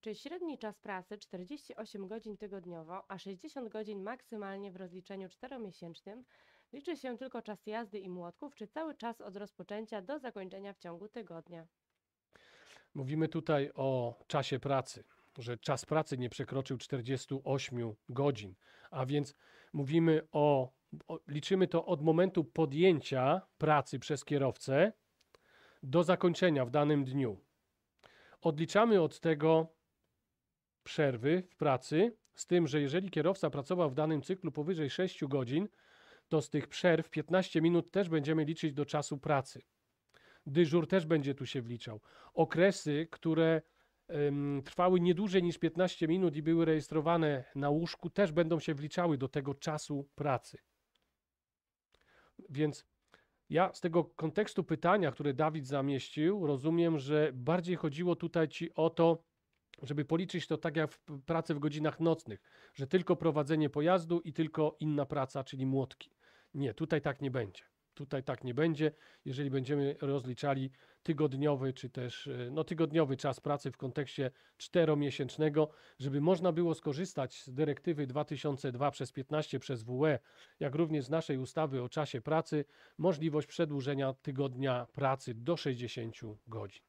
Czy średni czas pracy 48 godzin tygodniowo, a 60 godzin maksymalnie w rozliczeniu 4-miesięcznym liczy się tylko czas jazdy i młotków, czy cały czas od rozpoczęcia do zakończenia w ciągu tygodnia? Mówimy tutaj o czasie pracy, że czas pracy nie przekroczył 48 godzin, a więc mówimy o, o liczymy to od momentu podjęcia pracy przez kierowcę do zakończenia w danym dniu odliczamy od tego przerwy w pracy, z tym, że jeżeli kierowca pracował w danym cyklu powyżej 6 godzin, to z tych przerw 15 minut też będziemy liczyć do czasu pracy. Dyżur też będzie tu się wliczał. Okresy, które ym, trwały nie dłużej niż 15 minut i były rejestrowane na łóżku, też będą się wliczały do tego czasu pracy. Więc ja z tego kontekstu pytania, które Dawid zamieścił, rozumiem, że bardziej chodziło tutaj ci o to, żeby policzyć to tak jak w pracy w godzinach nocnych, że tylko prowadzenie pojazdu i tylko inna praca, czyli młotki. Nie, tutaj tak nie będzie. Tutaj tak nie będzie, jeżeli będziemy rozliczali tygodniowy czy też e, no, tygodniowy czas pracy w kontekście czteromiesięcznego, żeby można było skorzystać z dyrektywy 2002 przez 15 przez WE, jak również z naszej ustawy o czasie pracy, możliwość przedłużenia tygodnia pracy do 60 godzin.